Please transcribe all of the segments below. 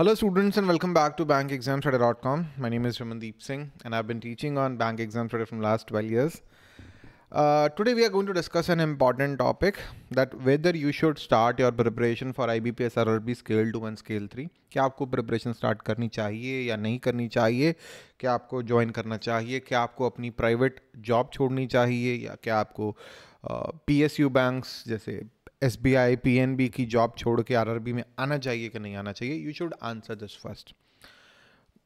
Hello students and welcome back to bankexamstudy.com. My name is Ramandeep Singh and I've been teaching on bank exam study from last 12 years. Uh, today we are going to discuss an important topic that whether you should start your preparation for IBPS RRB scale 2 and scale 3 क्या आपको preparation start करनी चाहिए या नहीं करनी चाहिए क्या आपको join करना चाहिए क्या आपको अपनी private job छोड़नी चाहिए या क्या आपको uh, PSU banks जैसे S B I P N B की जॉब छोड़ के आर आर बी में आना चाहिए कि नहीं आना चाहिए you should answer this first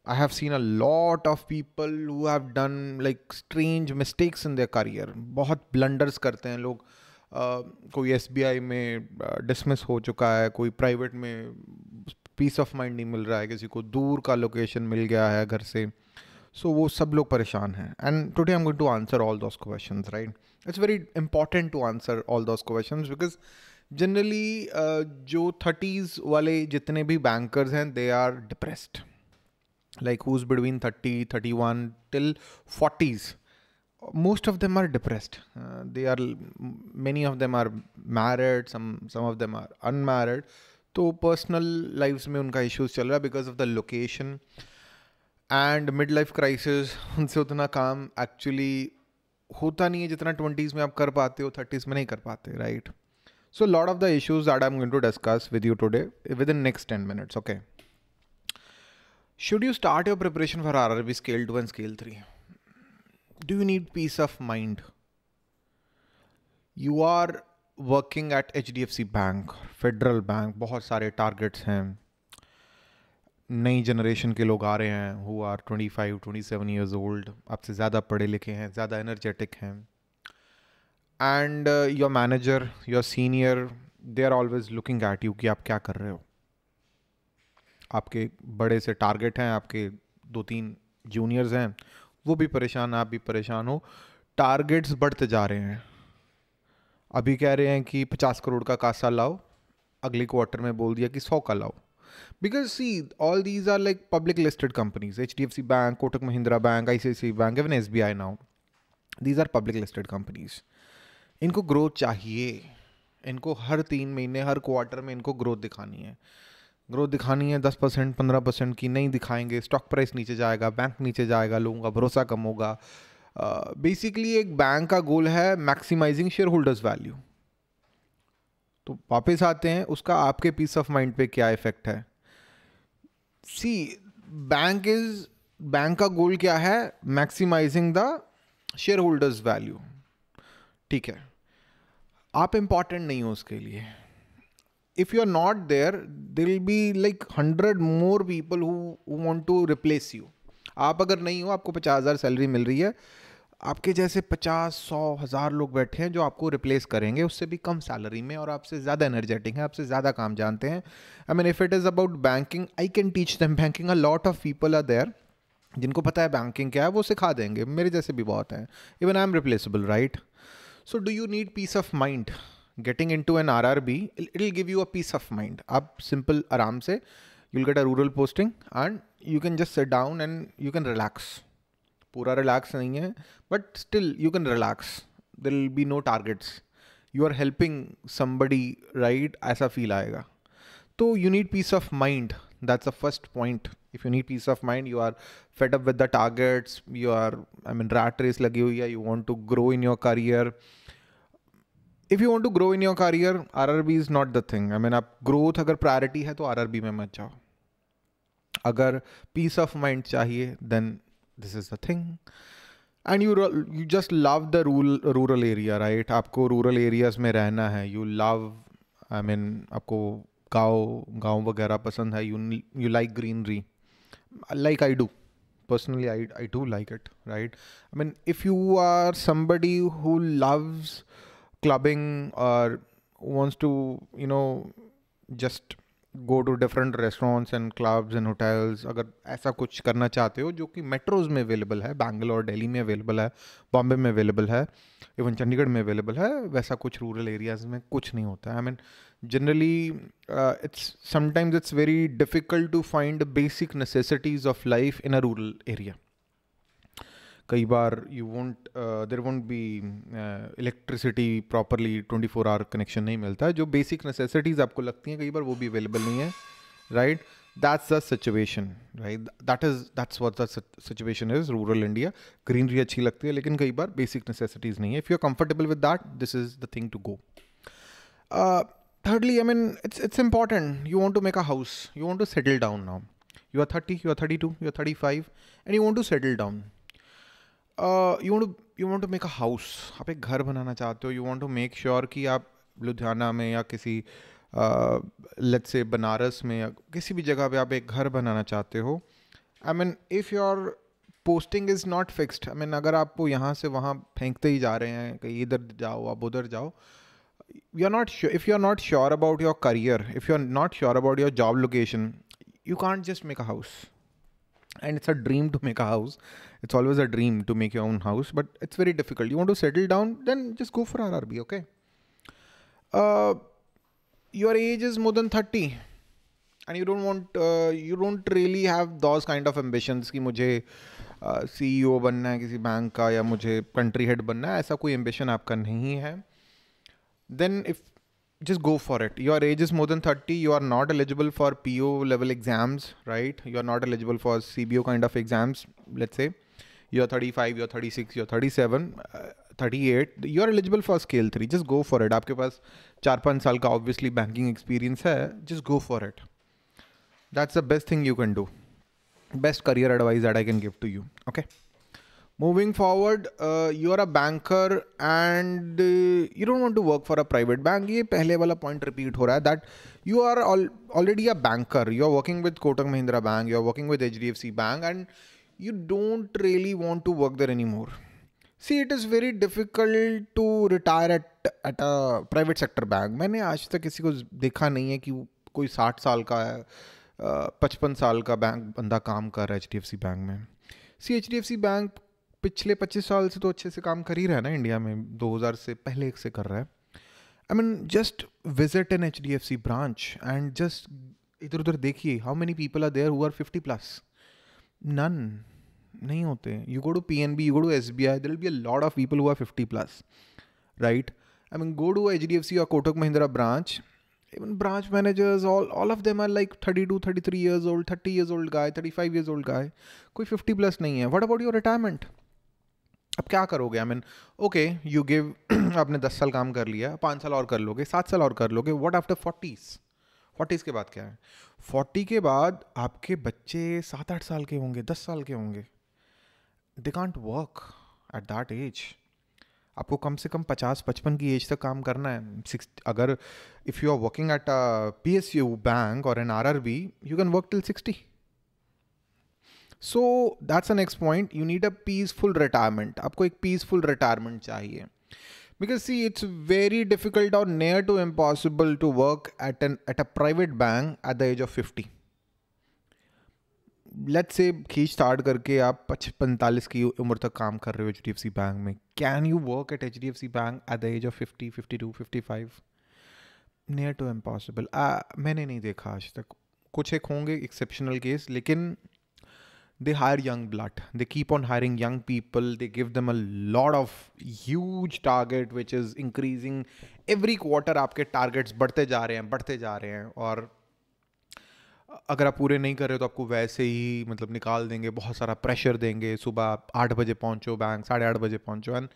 I have seen a lot of people who have done like strange mistakes in their career बहुत ब्लंडर्स करते हैं लोग uh, कोई एस बी आई में डिसमिस uh, हो चुका है कोई प्राइवेट में पीस ऑफ माइंड नहीं मिल रहा है किसी को दूर का लोकेशन मिल गया है घर से सो वो सब लोग परेशान हैं and today I am going to answer all those question right it's very important to answer all those question because generally जो थर्टीज़ वाले जितने भी बैंकर्स हैं they are depressed like who's between thirty thirty one till forties most of them are depressed they are many of them are married some of them are unmarried तो personal lifes में उनका issues चल रहा है because of the location and mid life crisis उनसे उतना काम actually होता नहीं है जितना ट्वेंटीज़ में आप कर पाते हो थर्टीज़ में नहीं कर पाते right so lot of the issues are I am going to discuss with you today within next ten minutes okay should you start your preparation for R R B scale two and scale three do you need peace of mind you are working at H D F C bank federal bank बहुत सारे targets हैं नई generation के लोग आ रहे हैं who are twenty five twenty seven years old आपसे ज़्यादा पढ़े लिखे हैं ज़्यादा एनर्जेटिक हैं and your manager your senior they are always looking at you कि आप क्या कर रहे हो आपके बड़े से टारगेट हैं आपके दो तीन जूनियर्स हैं वो भी परेशान आप भी परेशान हो टारगेट्स बढ़ते जा रहे हैं अभी कह रहे हैं कि पचास करोड़ का कासा लाओ अगले क्वार्टर में बोल दिया कि सौ का लाओ Because see, all these are like public listed companies HDFC Bank, Kotak Mahindra Bank, ICC Bank, even SBI now. These are public listed companies. इनको ग्रोथ चाहिए इनको हर तीन महीने हर क्वार्टर में इनको ग्रोथ दिखानी है ग्रोथ दिखानी है दस परसेंट पंद्रह परसेंट की नहीं दिखाएंगे स्टॉक प्राइस नीचे जाएगा बैंक नीचे जाएगा लोगों का भरोसा कम होगा बेसिकली uh, एक बैंक का गोल है मैक्सिमाइजिंग शेयर होल्डर्स वैल्यू तो वापस आते हैं उसका आपके पीस ऑफ माइंड पे क्या इफेक्ट है सी बैंक इज बैंक का गोल क्या है maximising the shareholders value ठीक है आप इंपॉर्टेंट नहीं हो उसके लिए if you are not there will be like hundred more people who want to replace you आप अगर नहीं हो आपको पचास हज़ार सैलरी मिल रही है आपके जैसे पचास सौ हज़ार लोग बैठे हैं जो आपको रिप्लेस करेंगे उससे भी कम सैलरी में और आपसे ज़्यादा एनर्जेटिक हैं आपसे ज़्यादा काम जानते हैं I mean if it is about banking I can teach them banking a lot of people are there जिनको पता है बैंकिंग क्या है वो सिखा देंगे मेरे जैसे भी बहुत हैं even I am replaceable right so do you need peace of mind getting into an R R B it will give you a peace of mind आप सिंपल आराम से you'll get a rural posting and you can just set down and you can relax पूरा relax नहीं है but still you can relax there'll be no targets you are helping somebody right ऐसा feel आएगा तो you need peace of mind that's a first point if you need peace of mind you are fed up with the targets you are I mean rat race लगी हुई है you want to grow in your career if you want to grow in your career R R B is not the thing I mean आप growth अगर priority है तो R R B में मत जाओ अगर पीस ऑफ माइंड चाहिए then this is the thing and you you just love the rural rural area right aapko rural areas mein rehna hai you love i mean aapko gaon gaon wagaira pasand you you like greenery like i do personally i do like it right i mean if you are somebody who loves clubbing or wants to you know just go to different restaurants and clubs and hotels अगर ऐसा कुछ करना चाहते हो जो कि metros में available है बैंगलोर दिल्ली में अवेलेबल है बॉम्बे में अवेलेबल है इवन चंडीगढ़ में अवेलेबल है वैसा कुछ रूरल एरियाज़ में कुछ नहीं होता है I mean generally it's sometimes it's very difficult to find basic necessities of life in a rural area कई बार you won't there won't be electricity properly 24 four hour connection नहीं मिलता है जो बेसिक नेसेसिटीज़ आपको लगती हैं कई बार वो भी अवेलेबल नहीं है right that's the situation right that is that's what the situation is rural India greenery अच्छी लगती है लेकिन कई बार बेसिक नेसेसिटीज़ नहीं है if you are comfortable with that this is the thing to go thirdly I mean it's it's important you want to make a house you want to settle down now you are thirty you are thirty two you are thirty five and you want to settle down you you want to make a house आप एक घर बनाना चाहते हो you want to make sure कि आप लुधियाना में या किसी लेट्स से बनारस में या किसी भी जगह पे आप एक घर बनाना चाहते हो I mean if your posting is not fixed I mean अगर आप यहाँ से वहाँ फेंकते ही जा रहे हैं कहीं इधर जाओ आप उधर जाओ you are not if you are not sure about your career if you are not sure about your job location you can't just make a house and it's a dream to make a house it's always a dream to make your own house, but it's very difficult. You want to settle down, then just go for RRB, okay? Uh, your age is more than 30 and you don't want uh, you don't really have those kind of ambitions ki mujhe C E O बनना है किसी bank का या मुझे country head बनना है ऐसा कोई एम्बिशन आपका नहीं है then if just go for it. Your age is more than 30. You are not eligible for PO level exams, right? You are not eligible for CBO kind of exams, let's say. you're 35 you're 36 you're 37 uh, 38 you're eligible for scale 3 just go for it You have 4-5 years obviously banking experience just go for it that's the best thing you can do best career advice that I can give to you okay moving forward uh, you are a banker and uh, you don't want to work for a private bank ye pehle wala point repeat ho that you are al- already a banker you are working with kotak mahindra bank you are working with hdfc bank and you don't really want to work there anymore. See, it is very difficult to retire at at a private sector bank. मैंने आज तक किसी को देखा नहीं है कि कोई साठ साल का है पचपन साल का बैंक बंदा काम कर रहा है H D F C bank में C H D F C bank पिछले पच्चीस साल से तो अच्छे से काम कर ही रहा है ना इंडिया में दो हज़ार से पहले से कर रहा है I mean just visit an H D F C branch and just इधर उधर देखिए how many people are there who are fifty plus none नहीं होते you go to P N B you go to S B I दिल be a lot of people हुआ fifty plus right I mean go to H D F C और Kotak Mahindra branch even branch all all of them are like thirty two thirty three years old thirty years old guy thirty five years old guy कोई fifty plus नहीं है what about your retirement अब क्या करोगे I mean okay you give आपने दस साल काम कर लिया पाँच साल और कर लोगे सात साल और कर लोगे वट आफ्टर फोर्टीज़ फोर्टीज़ के बाद क्या है फोर्टी के बाद आपके बच्चे सात आठ साल के होंगे दस साल के होंगे they can't work at that age आपको कम से कम पचास पचपन की एज तक काम करना है सिक्स अगर if you are working at a P S U bank और an R R B you can work till sixty so that's a next point you need a peaceful retirement आपको एक peaceful retirement चाहिए because see it's very difficult or near to impossible to work at an at a private bank at the age of 50 late से खींच start करके आप पच पैंतालीस की उम्र तक काम कर रहे हो H D F C bank में can you work at H D F C bank at the age of fifty fifty two fifty five near to impossible मैंने नहीं देखा आज तक कुछ एक होंगे एक्सेप्शनल केस लेकिन they hire young blood they keep on hiring young people they give them a lot of huge target which is increasing every quarter aapke targets badhte ja rahe hain badhte ja rahe hain aur अगर आप पूरे नहीं कर रहे हो तो आपको वैसे ही मतलब निकाल देंगे बहुत सारा प्रेशर देंगे the आठ बजे पहुंचो बैंक साढ़े आठ बजे पहुंचो and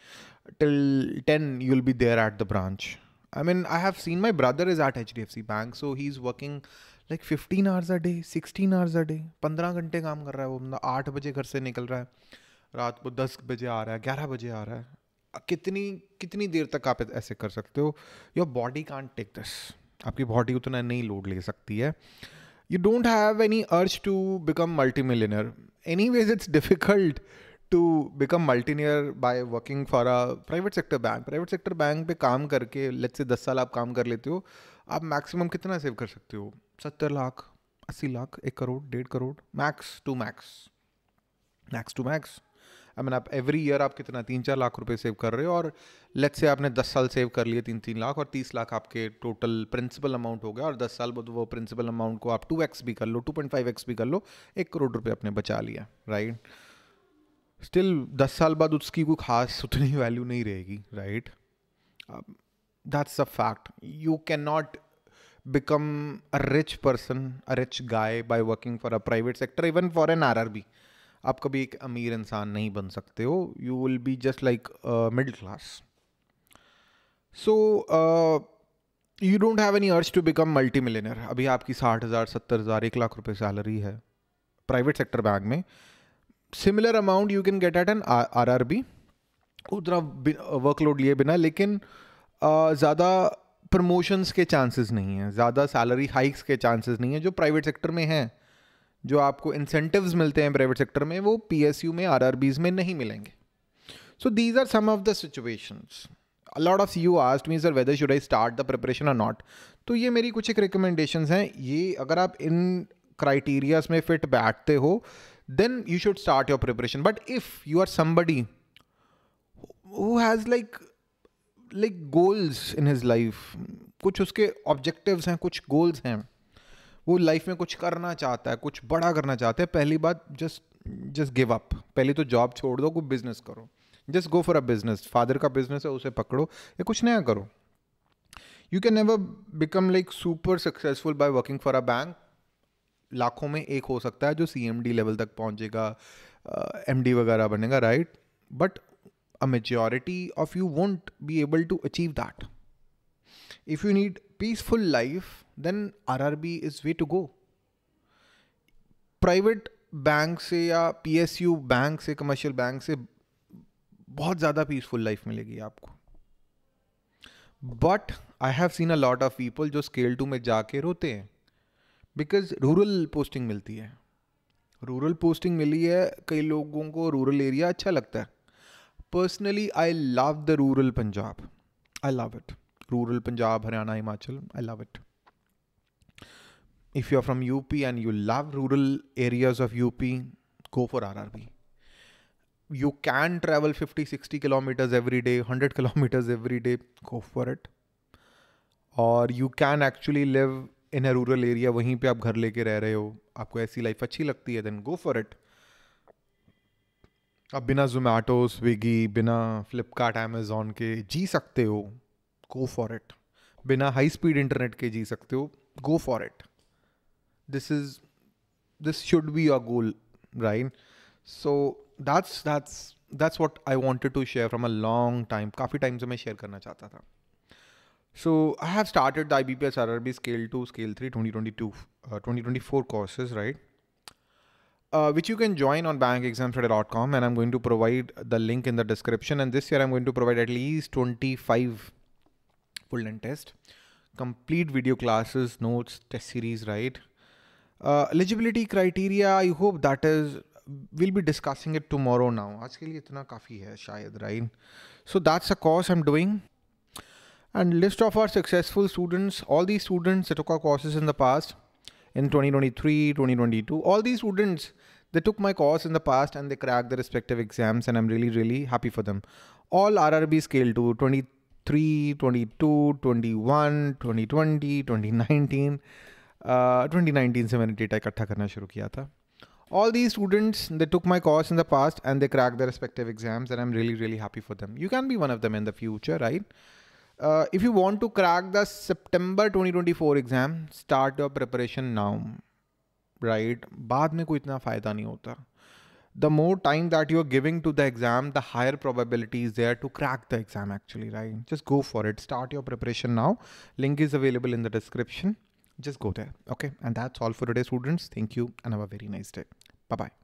till ten you will be there at the branch I mean I have seen my brother is at H bank so like fifteen hours a day sixteen hours a day पंद्रह घंटे काम कर रहा है वो बंदा आठ बजे घर से निकल रहा है रात को दस बजे आ रहा है ग्यारह बजे आ रहा है कितनी कितनी देर तक आप ऐसे कर सकते हो your body can't take this आपकी बॉडी उतना नहीं लोड ले सकती है you don't have any urge to become multi millionaire any ways it's difficult to become multimillionaire by working for a private sector bank private sector bank पे काम करके late से दस साल आप काम कर लेते हो आप मैक्सिमम कितना सेव कर सकते हो सत्तर लाख अस्सी लाख एक करोड़ डेढ़ crore max to max max to max I mean आप एवरी ईयर आप कितना तीन चार लाख रुपए सेव कर रहे हो और लेट से आपने दस साल सेव कर लिए तीन तीन लाख और तीस लाख आपके टोटल प्रिंसिपल अमाउंट हो गया और दस साल बाद वो प्रिंसिपल अमाउंट को आप टू एक्स भी कर लो टू पॉइंट फाइव एक्स भी कर लो एक करोड़ रुपये आपने बचा लिया राइट स्टिल दस साल बाद उसकी कोई खास उतनी वैल्यू नहीं रहेगी right that's a fact you can not become a rich person, a rich guy by working for a private sector, even for an RRB. आप कभी एक अमीर इंसान नहीं बन सकते हो you will be just like middle class so you don't have any urge to become multi millionaire अभी आपकी साठ हज़ार सत्तर हज़ार एक लाख रुपये सैलरी है प्राइवेट सेक्टर बैंक में similar amount you can get at an R R B उतना वर्कलोड लिए बिना लेकिन uh, ज़्यादा प्रमोशंस के चांसेस नहीं हैं ज़्यादा सैलरी हाइक्स के चांसेस नहीं हैं जो प्राइवेट सेक्टर में हैं जो आपको इंसेंटिव्स मिलते हैं प्राइवेट सेक्टर में वो पी में आर में नहीं मिलेंगे so these are some of the situations a of you asked mean sir whether should I start the preparation or not तो ये मेरी कुछ एक रिकमेंडेशन हैं ये अगर आप इन क्राइटीरियाज में फिट बैठते हो then you should start your preparation but if you are somebody who has like like goals in his life कुछ उसके ऑब्जेक्टिव्स हैं कुछ गोल्स हैं वो लाइफ में कुछ करना चाहता है कुछ बड़ा करना चाहता है पहली बात जस्ट जस्ट गिव अप पहले तो जॉब छोड़ दो कोई बिजनेस करो just go for a business father का बिजनेस है उसे पकड़ो या कुछ नया करो you can never become like super successful by working for a bank लाखों में एक हो सकता है जो सी लेवल तक पहुँचेगा एम uh, वगैरह बनेगा राइट right? बट a majority of you won't be able to achieve that if you need peaceful life then rrb is way to go private bank से या पी एस यू बैंक से commercial bank से बहुत ज़्यादा peaceful life मिलेगी आपको but I have seen a lot of people जो scale two में जाके रोते हैं बिकॉज रूरल पोस्टिंग मिलती है रूरल पोस्टिंग मिली है कई लोगों को रूरल एरिया अच्छा लगता है personally i love the rural punjab i love it rural punjab haryana himachal i love it if you're from up and you love rural areas of up go for rrb you can travel 50 60 kilometers every day 100 kilometers every day go for it और you can actually live in a rural area वहीं पे आप घर लेके रह रहे हो आपको ऐसी लाइफ अच्छी लगती है देन गो फॉर इट अब बिना जोमेटो स्विगी बिना फ्लिपकार्ट अमेज़ोन के जी सकते हो गो फॉर इट बिना हाई स्पीड इंटरनेट के जी सकते हो go for it this is this should be your goal right so that's that's that's what I wanted to share from a long time काफ़ी टाइम से मैं share करना चाहता था so I have started the I B P S R R B scale two scale three twenty twenty two twenty twenty four courses right uh, which you can join on bankexamstudy.com and I'm going to provide the link in the description. And this year I'm going to provide at least 25 full length test, complete video classes, notes, test series, right? Uh, eligibility criteria, I hope that is, we'll be discussing it tomorrow now. right? So that's a course I'm doing. And list of our successful students, all these students that took our courses in the past, in 2023, 2022. All these students, they took my course in the past and they cracked the respective exams, and I'm really, really happy for them. All RRB scale to 23, 22, 21, 2020, 2019. Uh, 2019, nineteen से मैंने data इकट्ठा करना all these students they took my course in the past and they cracked their respective exams and i'm really really happy for them you can be one of them in the future right uh, if you want to crack the September 2024 exam, start your preparation now. Right? बाद में कोई इतना फायदा नहीं होता the more time that you are giving to the exam the higher probability is there to crack the exam actually right just go for it start your preparation now link is available in the description just go there okay and that's all for today students thank you and have a very nice day bye bye